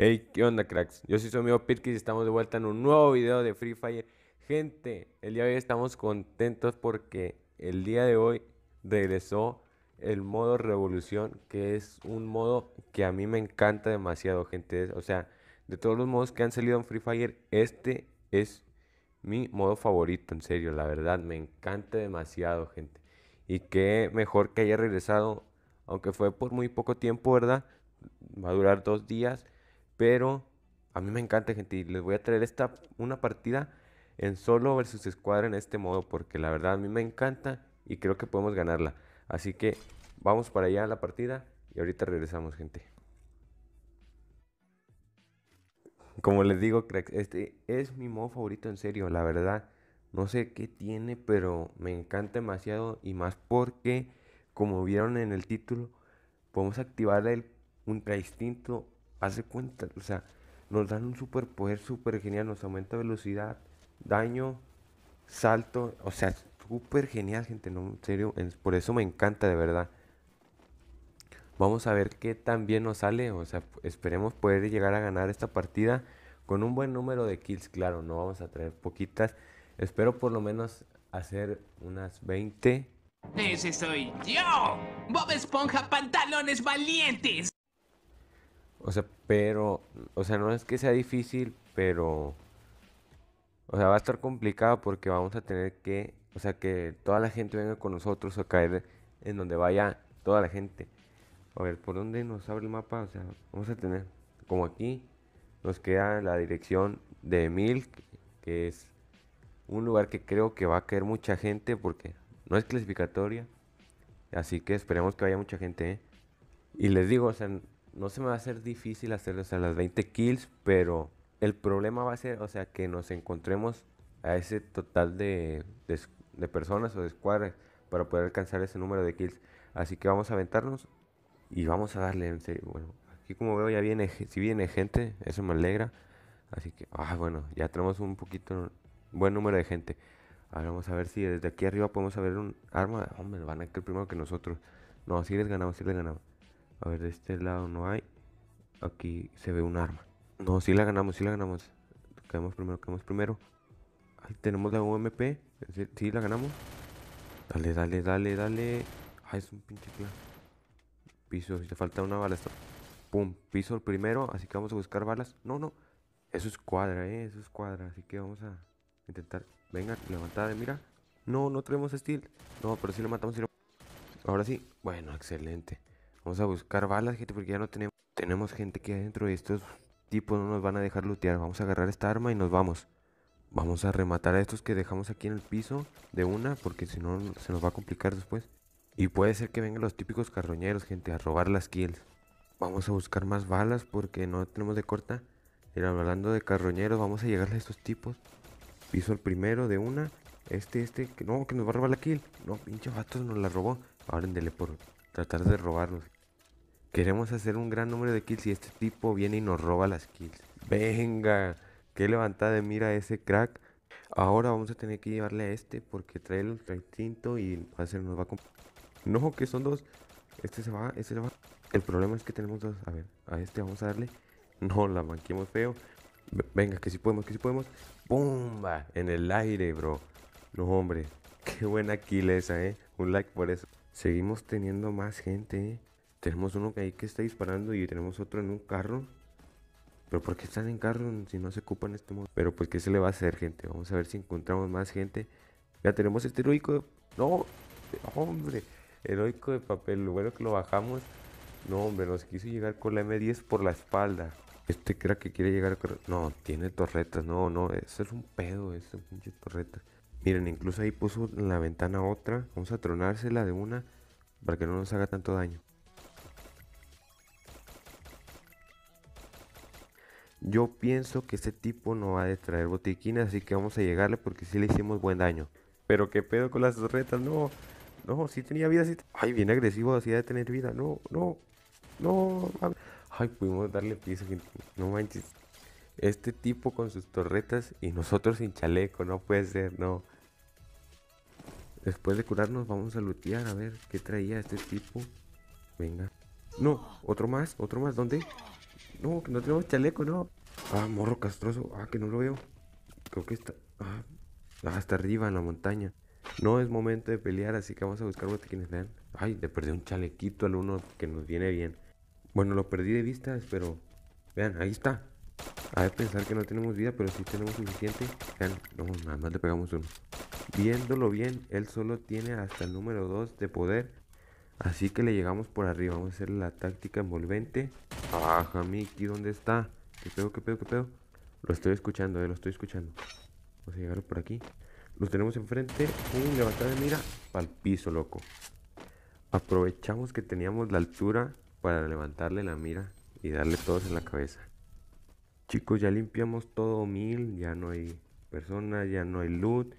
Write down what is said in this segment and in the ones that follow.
Hey, ¿qué onda cracks? Yo soy su amigo Pirkis y estamos de vuelta en un nuevo video de Free Fire. Gente, el día de hoy estamos contentos porque el día de hoy regresó el modo revolución, que es un modo que a mí me encanta demasiado, gente. O sea, de todos los modos que han salido en Free Fire, este es mi modo favorito, en serio, la verdad, me encanta demasiado, gente. Y qué mejor que haya regresado, aunque fue por muy poco tiempo, ¿verdad? Va a durar dos días, pero a mí me encanta, gente, y les voy a traer esta, una partida en solo versus escuadra en este modo, porque la verdad a mí me encanta y creo que podemos ganarla. Así que vamos para allá a la partida y ahorita regresamos, gente. Como les digo, este es mi modo favorito en serio, la verdad. No sé qué tiene, pero me encanta demasiado y más porque, como vieron en el título, podemos activar el ultra instinto. Hace cuenta, o sea, nos dan un super poder, súper genial, nos aumenta velocidad, daño, salto, o sea, súper genial, gente, no, en serio, por eso me encanta de verdad. Vamos a ver qué tan bien nos sale. O sea, esperemos poder llegar a ganar esta partida con un buen número de kills. Claro, no vamos a traer poquitas. Espero por lo menos hacer unas 20. Ese soy yo. Bob Esponja, pantalones valientes. O sea, pero... O sea, no es que sea difícil, pero... O sea, va a estar complicado porque vamos a tener que... O sea, que toda la gente venga con nosotros o caer en donde vaya toda la gente. A ver, ¿por dónde nos abre el mapa? O sea, vamos a tener, como aquí, nos queda la dirección de Milk, que es un lugar que creo que va a caer mucha gente porque no es clasificatoria. Así que esperemos que vaya mucha gente. ¿eh? Y les digo, o sea, no se me va a hacer difícil hacer a las 20 kills, pero el problema va a ser, o sea, que nos encontremos a ese total de, de, personas o de escuadras para poder alcanzar ese número de kills. Así que vamos a aventarnos y vamos a darle, en serio, bueno, aquí como veo ya viene, si viene gente, eso me alegra, así que, ah, bueno, ya tenemos un poquito, buen número de gente, ahora vamos a ver si desde aquí arriba podemos ver un arma, hombre, van a caer primero que nosotros, no, si les ganamos, si les ganamos, a ver, de este lado no hay, aquí se ve un arma, no, si la ganamos, si la ganamos, caemos primero, caemos primero, Ahí tenemos la UMP, si la ganamos, dale, dale, dale, dale, ah, es un pinche piso, si te falta una bala, pum, piso el primero, así que vamos a buscar balas, no, no, eso es cuadra, eh, eso es cuadra, así que vamos a intentar, venga, levantada mira, no, no tenemos steel, no, pero si sí lo matamos, ahora sí, bueno, excelente, vamos a buscar balas, gente, porque ya no tenemos, tenemos gente aquí adentro y estos tipos no nos van a dejar lootear, vamos a agarrar esta arma y nos vamos. Vamos a rematar a estos que dejamos aquí en el piso de una, porque si no se nos va a complicar después. Y puede ser que vengan los típicos carroñeros, gente, a robar las kills. Vamos a buscar más balas porque no tenemos de corta. Pero hablando de carroñeros, vamos a llegarle a estos tipos. Piso el primero de una. Este, este, no, que nos va a robar la kill. No, pinche vato, nos la robó. Ahora dele por tratar de robarnos. Queremos hacer un gran número de kills y este tipo viene y nos roba las kills. Venga, qué levantada de mira ese crack. Ahora vamos a tener que llevarle a este porque trae el instinto y a ser, nos va a no, que son dos. Este se va, este se va. El problema es que tenemos dos. A ver, a este vamos a darle. No, la manquemos feo. Venga, que si podemos, que si podemos. ¡Pumba! En el aire, bro. No, hombre. Qué buena esa, eh. Un like por eso. Seguimos teniendo más gente, eh. Tenemos uno que ahí que está disparando y tenemos otro en un carro. Pero ¿por qué están en carro si no se ocupan este modo? Pero pues ¿qué se le va a hacer, gente? Vamos a ver si encontramos más gente. Ya tenemos este heroico. No, hombre heroico de papel. Lo bueno que lo bajamos. No, hombre, nos quiso llegar con la M10 por la espalda. Este crack que quiere llegar No, tiene torretas. No, no, eso es un pedo, eso, pinche torreta. Miren, incluso ahí puso en la ventana otra. Vamos a tronársela de una para que no nos haga tanto daño. Yo pienso que este tipo no va a traer botiquín, así que vamos a llegarle porque sí le hicimos buen daño. Pero qué pedo con las torretas, no. No, sí tenía vida, sí. Ay, bien agresivo, así de tener vida. No, no, no. Ay, pudimos darle piso, gente. No manches. Este tipo con sus torretas y nosotros sin chaleco, no puede ser, no. Después de curarnos vamos a lutear a ver qué traía este tipo. Venga. No, otro más, otro más, ¿dónde? No, que no tenemos chaleco, no. Ah, morro castroso, ah, que no lo veo. Creo que está... Ah, hasta ah, arriba en la montaña. No es momento de pelear, así que vamos a buscar botiquines, vean. Ay, le perdí un chalequito al uno que nos viene bien. Bueno, lo perdí de vista, pero... Vean, ahí está. A ver, pensar que no tenemos vida, pero si tenemos suficiente. Vean, nada más le pegamos uno. Viéndolo bien, él solo tiene hasta el número 2 de poder. Así que le llegamos por arriba. Vamos a hacer la táctica envolvente. Ajá, Mickey, ¿dónde está? ¿Qué pedo, qué pedo, qué pedo? Lo estoy escuchando, eh, lo estoy escuchando. Vamos a llegar por aquí. Los tenemos enfrente. Un levantar de mira para el piso, loco. Aprovechamos que teníamos la altura para levantarle la mira y darle todos en la cabeza. Chicos, ya limpiamos todo mil, ya no hay personas, ya no hay loot.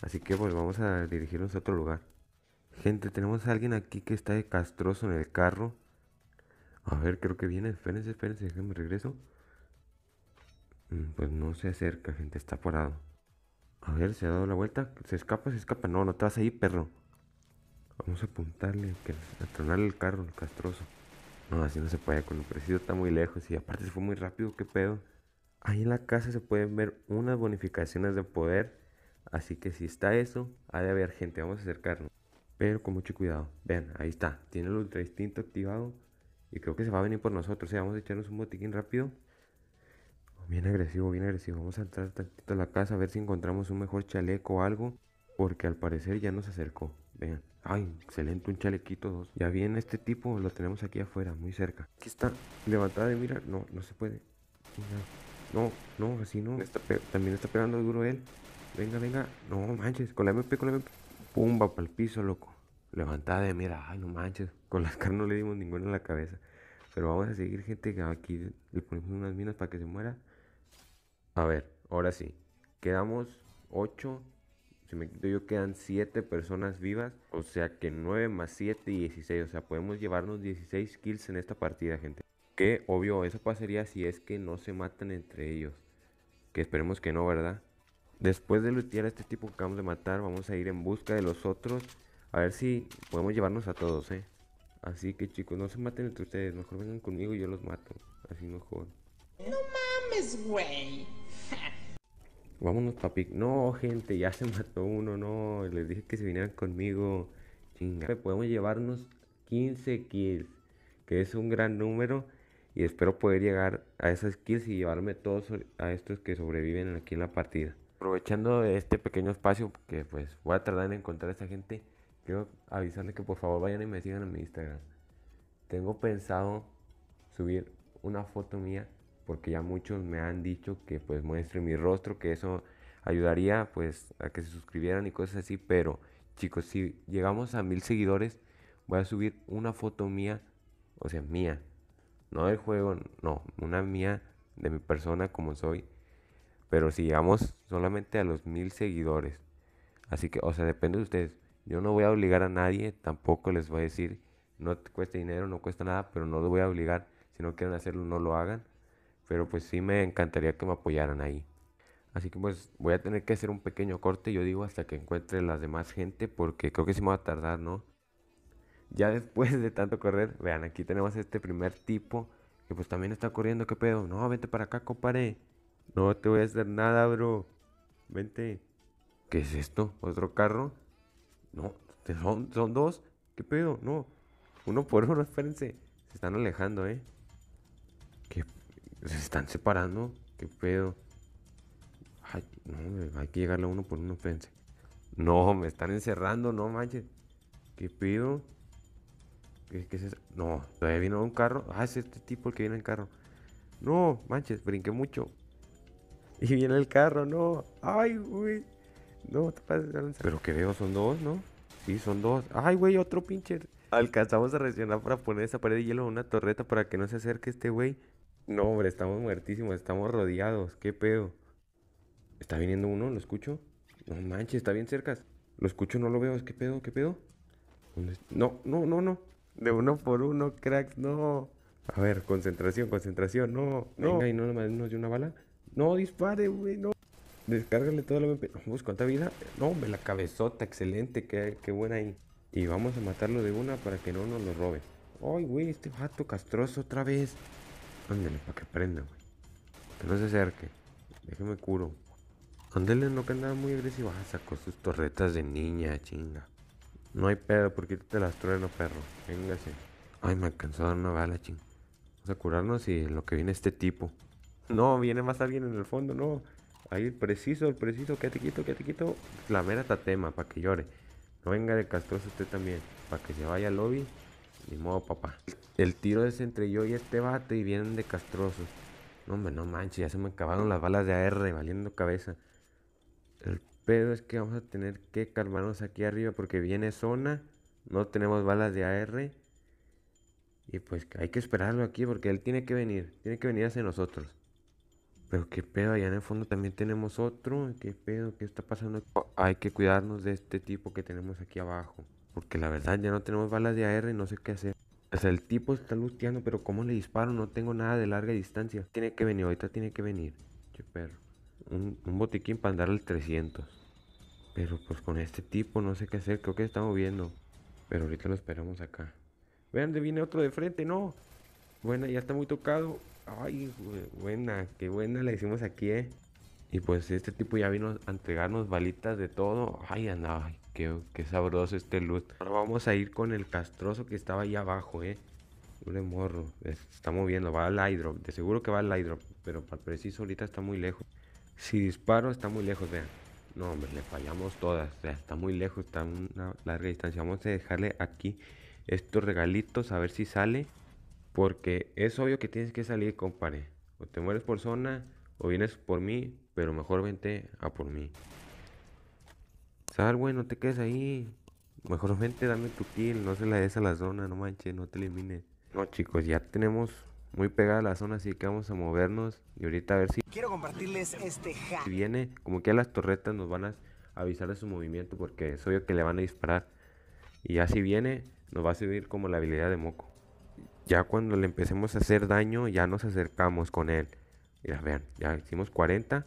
Así que pues vamos a dirigirnos a otro lugar. Gente, tenemos a alguien aquí que está de castroso en el carro. A ver, creo que viene. Espérense, espérense, déjenme regreso. Mm, pues no se acerca, gente, está parado. A ver, se ha dado la vuelta. Se escapa, se escapa. No, no te vas ahí, perro. Vamos a apuntarle, que, a tronarle el carro, el castroso. No, así no se puede. Con el presidio está muy lejos. Y aparte se fue muy rápido, qué pedo. Ahí en la casa se pueden ver unas bonificaciones de poder. Así que si está eso, ha de haber gente. Vamos a acercarnos. Pero con mucho cuidado. Vean, ahí está. Tiene el ultra instinto activado. Y creo que se va a venir por nosotros. ¿eh? vamos a echarnos un botiquín rápido. Bien agresivo, bien agresivo. Vamos a entrar tantito a la casa a ver si encontramos un mejor chaleco o algo. Porque al parecer ya nos acercó. Vean. Ay, excelente, un chalequito dos. Ya viene este tipo, lo tenemos aquí afuera, muy cerca. Aquí está, levantada de mira, No, no se puede. No, no, así no. también está pegando duro él. Venga, venga. No manches, con la MP, con la MP. Pumba, para el piso, loco. Levantada de mira. Ay, no manches. Con las caras no le dimos ninguna en la cabeza. Pero vamos a seguir, gente. Aquí le ponemos unas minas para que se muera. A ver, ahora sí. Quedamos 8. Si me quito yo, quedan 7 personas vivas. O sea que 9 más 7, 16. O sea, podemos llevarnos 16 kills en esta partida, gente. Que obvio, eso pasaría si es que no se matan entre ellos. Que esperemos que no, ¿verdad? Después de lutear a este tipo que acabamos de matar, vamos a ir en busca de los otros. A ver si podemos llevarnos a todos, ¿eh? Así que chicos, no se maten entre ustedes. Mejor vengan conmigo y yo los mato. Así mejor. No mames, güey vámonos papi. No, gente, ya se mató uno, no. Les dije que se vinieran conmigo. Chinga. Podemos llevarnos 15 kills, que es un gran número. Y espero poder llegar a esas kills y llevarme todos a estos que sobreviven aquí en la partida. Aprovechando este pequeño espacio, que pues voy a tardar en encontrar a esta gente, quiero avisarles que por favor vayan y me sigan en mi Instagram. Tengo pensado subir una foto mía porque ya muchos me han dicho que pues muestre mi rostro, que eso ayudaría pues a que se suscribieran y cosas así, pero chicos, si llegamos a mil seguidores, voy a subir una foto mía, o sea, mía, no del juego, no, una mía de mi persona como soy, pero si llegamos solamente a los mil seguidores, así que, o sea, depende de ustedes, yo no voy a obligar a nadie, tampoco les voy a decir, no te cuesta dinero, no cuesta nada, pero no lo voy a obligar, si no quieren hacerlo, no lo hagan pero pues sí me encantaría que me apoyaran ahí. Así que pues voy a tener que hacer un pequeño corte, yo digo, hasta que encuentre las demás gente, porque creo que sí me va a tardar, ¿no? Ya después de tanto correr, vean, aquí tenemos este primer tipo, que pues también está corriendo, ¿qué pedo? No, vente para acá, compadre. No te voy a hacer nada, bro. Vente. ¿Qué es esto? ¿Otro carro? No, son, son dos. ¿Qué pedo? No. Uno por uno, espérense. Se están alejando, ¿eh? Se están separando. ¿Qué pedo? Ay, no, hay que llegarle a uno por uno, espérense. No, me están encerrando, no manches. ¿Qué pedo? ¿Qué, es No, todavía vino un carro. Ah, es este tipo el que viene en carro. No, manches, brinqué mucho. Y viene el carro, no. Ay, güey. No, te pases Pero que veo, son dos, ¿no? Sí, son dos. Ay, güey, otro pinche. Alcanzamos a reaccionar para poner esa pared de hielo una torreta para que no se acerque este güey. No, hombre, estamos muertísimos, estamos rodeados, qué pedo. ¿Está viniendo uno? ¿Lo escucho? No manches, está bien cerca. Lo escucho, no lo veo, qué pedo, qué pedo. No, no, no, no. De uno por uno, cracks, no. A ver, concentración, concentración, no, no. Venga, y no nos dio una bala. No, dispare, güey, no. Descárgale toda la pues, ¿cuánta vida? No, hombre, la cabezota, excelente, qué, qué buena ahí. Y vamos a matarlo de una para que no nos lo robe. Ay, güey, este vato castroso otra vez. Ándele, para que prenda, güey. Que no se acerque. Déjeme curo. Ándele, no que andaba muy agresivo. Ah, sacó sus torretas de niña, chinga. No hay pedo, porque te las trueno, perro. Véngase. Ay, me alcanzó a dar una bala, ching. Vamos a curarnos y lo que viene este tipo. No, viene más alguien en el fondo, no. Ahí el preciso, el preciso, que te quito, que te quito. La mera tatema, para que llore. No venga de castroso usted también, para que se vaya al lobby. Ni modo, papá el tiro es entre yo y este vato y vienen de castrosos. No, hombre, no manches, ya se me acabaron las balas de AR valiendo cabeza. El pedo es que vamos a tener que calmarnos aquí arriba porque viene zona, no tenemos balas de AR. Y pues hay que esperarlo aquí porque él tiene que venir, tiene que venir hacia nosotros. Pero qué pedo, allá en el fondo también tenemos otro. ¿Qué pedo? ¿Qué está pasando? Hay que cuidarnos de este tipo que tenemos aquí abajo. Porque la verdad ya no tenemos balas de AR y no sé qué hacer. O sea, el tipo está luteando, pero ¿cómo le disparo? No tengo nada de larga distancia. Tiene que venir, ahorita tiene que venir. Che perro. Un, botiquín para andar al 300. Pero pues con este tipo no sé qué hacer. Creo que se está moviendo. Pero ahorita lo esperamos acá. Vean, viene otro de frente, no. Buena, ya está muy tocado. Ay, buena, qué buena la hicimos aquí, eh. Y pues este tipo ya vino a entregarnos balitas de todo. Ay, ay. Qué, sabroso este loot. Ahora vamos a ir con el castroso que estaba ahí abajo, eh. morro. Eh, está moviendo, va al airdrop. De seguro que va al airdrop. Pero para preciso ahorita está muy lejos. Si disparo está muy lejos, vean. No, hombre, le fallamos todas. está muy lejos, está a una larga distancia. Vamos a dejarle aquí estos regalitos a ver si sale. Porque es obvio que tienes que salir, compadre. O te mueres por zona o vienes por mí, pero mejor vente a por mí. Sal, güey, no te quedes ahí. Mejor vente, dame tu kill. No se la des a la zona, no manches, no te elimines. No, chicos, ya tenemos muy pegada la zona, así que vamos a movernos. Y ahorita a ver si. Quiero compartirles este hack. Si viene, como que a las torretas nos van a avisar de su movimiento, porque es obvio que le van a disparar. Y ya si viene, nos va a servir como la habilidad de moco. Ya cuando le empecemos a hacer daño, ya nos acercamos con él. Mira, vean, ya hicimos 40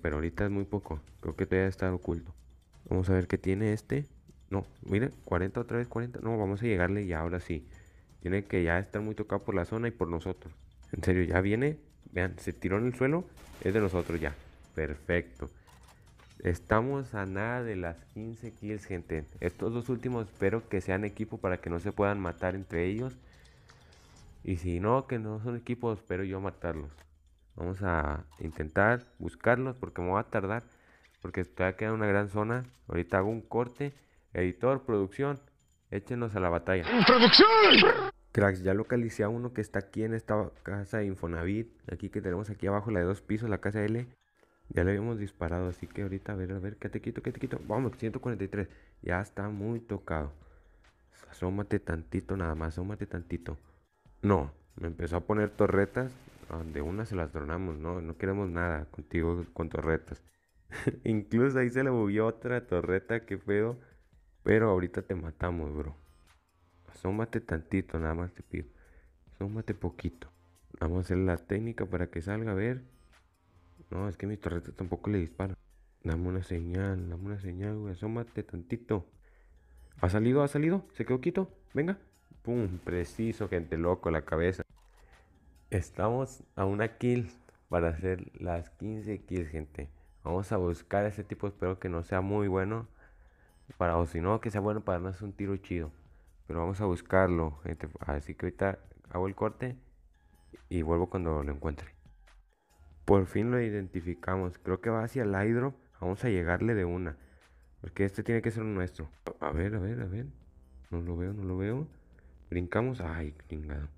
pero ahorita es muy poco. Creo que todavía está oculto. Vamos a ver qué tiene este. No, mira, 40 otra vez, 40. No, vamos a llegarle y ahora sí. Tiene que ya estar muy tocado por la zona y por nosotros. En serio, ya viene. Vean, se tiró en el suelo. Es de nosotros ya. Perfecto. Estamos a nada de las 15 kills, gente. Estos dos últimos espero que sean equipo para que no se puedan matar entre ellos. Y si no, que no son equipos, espero yo matarlos. Vamos a intentar buscarlos porque me va a tardar. Porque todavía queda una gran zona. Ahorita hago un corte. Editor, producción, échenos a la batalla. ¡Producción! Cracks, ya localicé a uno que está aquí en esta casa de Infonavit. Aquí que tenemos aquí abajo, la de dos pisos, la casa L. Ya le habíamos disparado, así que ahorita, a ver, a ver, ¿qué te quito, qué te quito. Vamos, 143. Ya está muy tocado. Asómate tantito nada más, asómate tantito. No, me empezó a poner torretas Ah, de una se las dronamos, no, no queremos nada contigo con torretas. Incluso ahí se le movió otra torreta, Qué feo Pero ahorita te matamos, bro. Asómate tantito, nada más te pido. Asómate poquito. Vamos a hacer la técnica para que salga a ver. No, es que mis torretas tampoco le disparan. Dame una señal, dame una señal, güey. Asómate tantito. ¿Ha salido? ¿Ha salido? ¿Se quedó quito? Venga. Pum, preciso, gente loco, la cabeza. Estamos a una kill para hacer las 15 kills, gente. Vamos a buscar a este tipo, espero que no sea muy bueno. Para, o si no, que sea bueno para darnos un tiro chido. Pero vamos a buscarlo, gente. Así que ahorita hago el corte y vuelvo cuando lo encuentre. Por fin lo identificamos. Creo que va hacia el hydro. Vamos a llegarle de una. Porque este tiene que ser nuestro. A ver, a ver, a ver. No lo veo, no lo veo. Brincamos. Ay, chingado.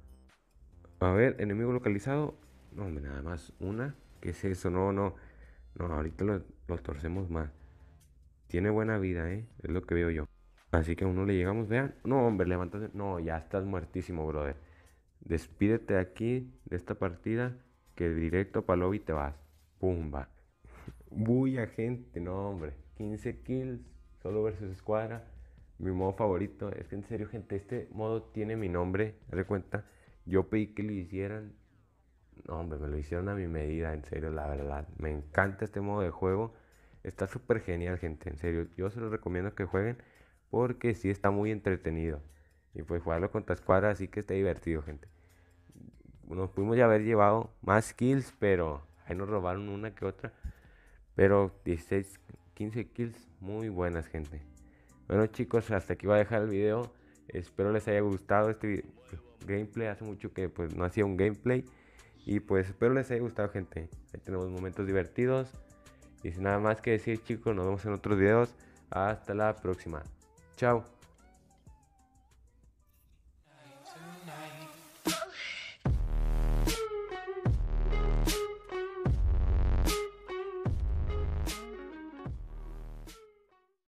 A ver, enemigo localizado. No, hombre, nada más una. ¿Qué es eso? No, no. No, ahorita lo, torcemos más. Tiene buena vida, ¿eh? Es lo que veo yo. Así que a uno le llegamos. Vean. No, hombre, levántate. No, ya estás muertísimo, brother. Despídete de aquí de esta partida. Que directo para lobby te vas. Pumba. Buya, gente. No, hombre. 15 kills. Solo versus escuadra. Mi modo favorito. Es que en serio, gente. Este modo tiene mi nombre. Haz de cuenta yo pedí que lo hicieran. No, hombre, me lo hicieron a mi medida, en serio, la verdad. Me encanta este modo de juego. Está súper genial, gente, en serio. Yo se los recomiendo que jueguen porque sí está muy entretenido. Y pues jugarlo contra escuadra así que está divertido, gente. Nos pudimos ya haber llevado más kills, pero ahí nos robaron una que otra. Pero 16, 15 kills muy buenas, gente. Bueno, chicos, hasta aquí voy a dejar el video. Espero les haya gustado este video gameplay. Hace mucho que pues no hacía un gameplay. Y pues espero les haya gustado, gente. Ahí tenemos momentos divertidos. Y sin nada más que decir, chicos, nos vemos en otros videos. Hasta la próxima. Chao.